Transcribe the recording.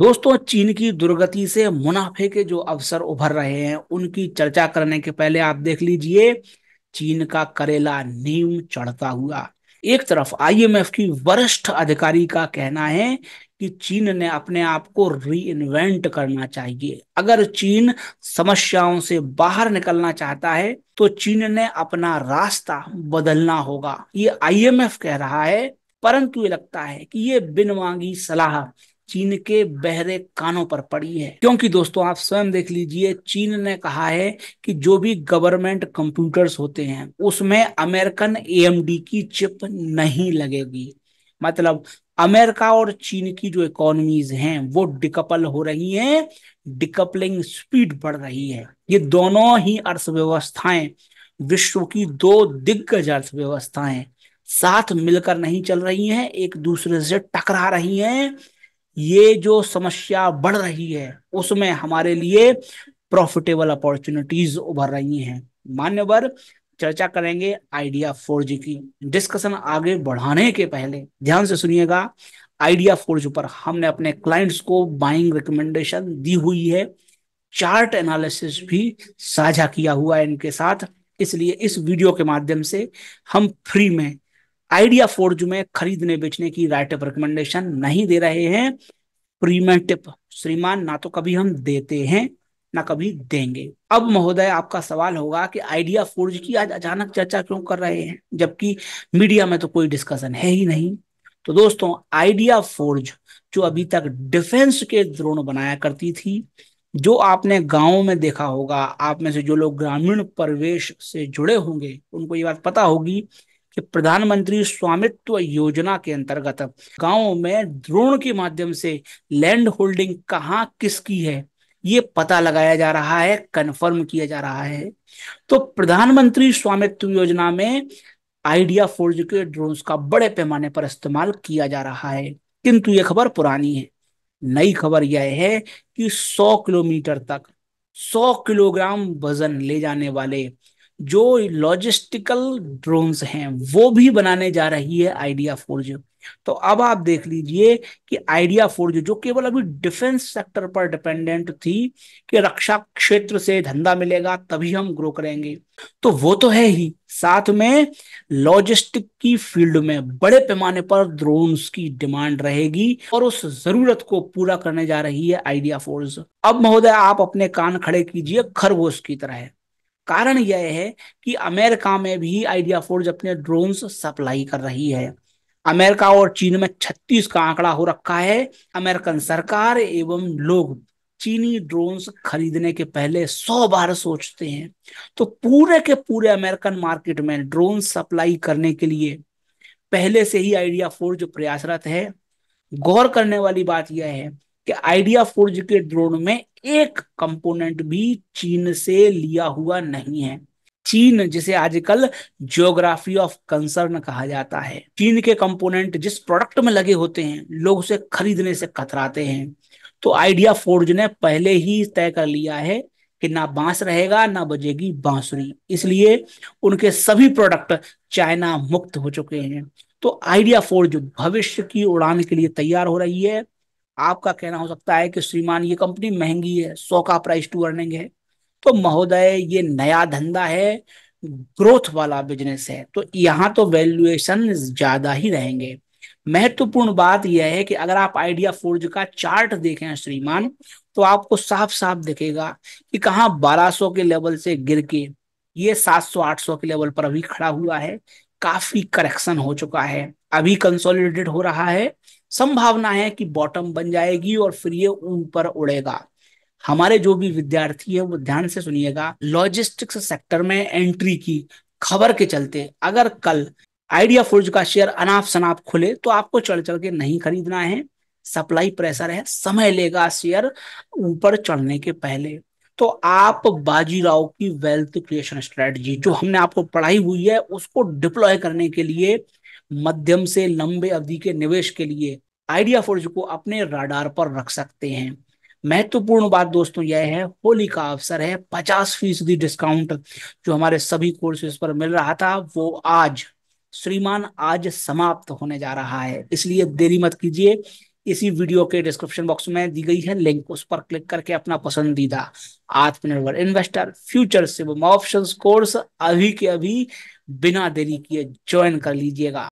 दोस्तों चीन की दुर्गति से मुनाफे के जो अवसर उभर रहे हैं उनकी चर्चा करने के पहले आप देख लीजिए चीन का करेला नीम चढ़ता हुआ एक तरफ आईएमएफ की वरिष्ठ अधिकारी का कहना है कि चीन ने अपने आप को रीइन्वेंट करना चाहिए अगर चीन समस्याओं से बाहर निकलना चाहता है तो चीन ने अपना रास्ता बदलना होगा ये आईएमएफ कह रहा है परंतु ये लगता है कि ये बिन मांगी सलाह चीन के बहरे कानों पर पड़ी है क्योंकि दोस्तों आप स्वयं देख लीजिए चीन ने कहा है कि जो भी गवर्नमेंट कंप्यूटर्स होते हैं उसमें अमेरिकन एएमडी की चिप नहीं लगेगी मतलब अमेरिका और चीन की जो इकोनॉमीज हैं वो डिकपल हो रही हैं डिकपलिंग स्पीड बढ़ रही है ये दोनों ही अर्थव्यवस्थाएं विश्व की दो दिग्गज अर्थव्यवस्थाएं साथ मिलकर नहीं चल रही हैं एक दूसरे से टकरा रही हैं ये जो समस्या बढ़ रही है उसमें हमारे लिए प्रॉफिटेबल अपॉर्चुनिटीज उभर रही हैं मान्यवर चर्चा करेंगे आइडिया फोर जी की डिस्कशन आगे बढ़ाने के पहले ध्यान से सुनिएगा आइडिया जी पर हमने अपने क्लाइंट्स को बाइंग रिकमेंडेशन दी हुई है चार्ट एनालिसिस भी साझा किया हुआ है इनके साथ इसलिए इस वीडियो के माध्यम से हम फ्री में आइडिया फोर्ज में खरीदने बेचने की राइट ऑफ रिकमेंडेशन नहीं दे रहे हैं प्रीमियम टिप श्रीमान ना तो कभी हम देते हैं ना कभी देंगे अब महोदय आपका सवाल होगा कि आइडिया फोर्ज की आज अचानक चर्चा क्यों कर रहे हैं जबकि मीडिया में तो कोई डिस्कशन है ही नहीं तो दोस्तों आइडिया फोर्ज जो अभी तक डिफेंस के द्रोण बनाया करती थी जो आपने गांव में देखा होगा आप में से जो लोग ग्रामीण परिवेश से जुड़े होंगे उनको ये बात पता होगी कि प्रधानमंत्री स्वामित्व योजना के अंतर्गत गांव में ड्रोन के माध्यम से लैंड होल्डिंग कहाँ किसकी है ये पता लगाया जा रहा है कंफर्म किया जा रहा है तो प्रधानमंत्री स्वामित्व योजना में आइडिया फोर्ज के ड्रोन्स का बड़े पैमाने पर इस्तेमाल किया जा रहा है किंतु यह खबर पुरानी है नई खबर यह है कि 100 किलोमीटर तक 100 किलोग्राम वजन ले जाने वाले जो लॉजिस्टिकल ड्रोन्स हैं वो भी बनाने जा रही है आइडिया फोर्ज तो अब आप देख लीजिए कि आइडिया फोर्ज जो केवल अभी डिफेंस सेक्टर पर डिपेंडेंट थी कि रक्षा क्षेत्र से धंधा मिलेगा तभी हम ग्रो करेंगे तो वो तो है ही साथ में लॉजिस्टिक की फील्ड में बड़े पैमाने पर ड्रोन्स की डिमांड रहेगी और उस जरूरत को पूरा करने जा रही है आइडिया फोर्स अब महोदय आप अपने कान खड़े कीजिए खरगोश की तरह कारण यह है कि अमेरिका में भी आइडिया फोर्ज अपने ड्रोन सप्लाई कर रही है अमेरिका और चीन में 36 का आंकड़ा हो रखा है अमेरिकन सरकार एवं लोग चीनी ड्रोन खरीदने के पहले सौ बार सोचते हैं तो पूरे के पूरे अमेरिकन मार्केट में ड्रोन सप्लाई करने के लिए पहले से ही आइडिया फोर्ज प्रयासरत है गौर करने वाली बात यह है कि आइडिया फोर्ज के ड्रोन में एक कंपोनेंट भी चीन से लिया हुआ नहीं है चीन जिसे आजकल ज्योग्राफी ऑफ कंसर्न कहा जाता है चीन के कंपोनेंट जिस प्रोडक्ट में लगे होते हैं लोग उसे खरीदने से कतराते हैं तो आइडिया फोर्ज ने पहले ही तय कर लिया है कि ना बांस रहेगा ना बजेगी बांसुरी इसलिए उनके सभी प्रोडक्ट चाइना मुक्त हो चुके हैं तो आइडिया फोर्ज भविष्य की उड़ान के लिए तैयार हो रही है आपका कहना हो सकता है कि श्रीमान ये कंपनी महंगी है सौ का प्राइस टू अर्निंग है तो महोदय ये नया धंधा है ग्रोथ वाला बिजनेस है तो यहाँ तो वैल्यूएशन ज्यादा ही रहेंगे महत्वपूर्ण बात यह है कि अगर आप आइडिया फोर्ज का चार्ट देखें श्रीमान तो आपको साफ साफ दिखेगा कि कहा 1200 के लेवल से गिर के ये 700-800 के लेवल पर अभी खड़ा हुआ है काफी करेक्शन हो चुका है अभी कंसोलिडेट हो रहा है संभावना है कि बॉटम बन जाएगी और फिर ये ऊपर उड़ेगा हमारे जो भी विद्यार्थी है वो ध्यान से सुनिएगा लॉजिस्टिक्स सेक्टर में एंट्री की खबर के चलते अगर कल आइडिया फोर्ज का शेयर अनाप शनाप खुले तो आपको चढ़ चढ़ के नहीं खरीदना है सप्लाई प्रेशर है समय लेगा शेयर ऊपर चढ़ने के पहले तो आप बाजीराव की वेल्थ क्रिएशन स्ट्रेटजी जो हमने आपको पढ़ाई हुई है उसको डिप्लॉय करने के लिए मध्यम से लंबे अवधि के निवेश के लिए आइडिया फोर्ज को अपने राडार पर रख सकते हैं महत्वपूर्ण बात दोस्तों यह है होली का अवसर है पचास फीसदी डिस्काउंट जो हमारे सभी कोर्सेज पर मिल रहा था वो आज श्रीमान आज समाप्त होने जा रहा है इसलिए देरी मत कीजिए इसी वीडियो के डिस्क्रिप्शन बॉक्स में दी गई है लिंक उस पर क्लिक करके अपना पसंदीदा आत्मनिर्भर इन्वेस्टर फ्यूचर सिवम ऑप्शन कोर्स अभी के अभी बिना देरी किए ज्वाइन कर लीजिएगा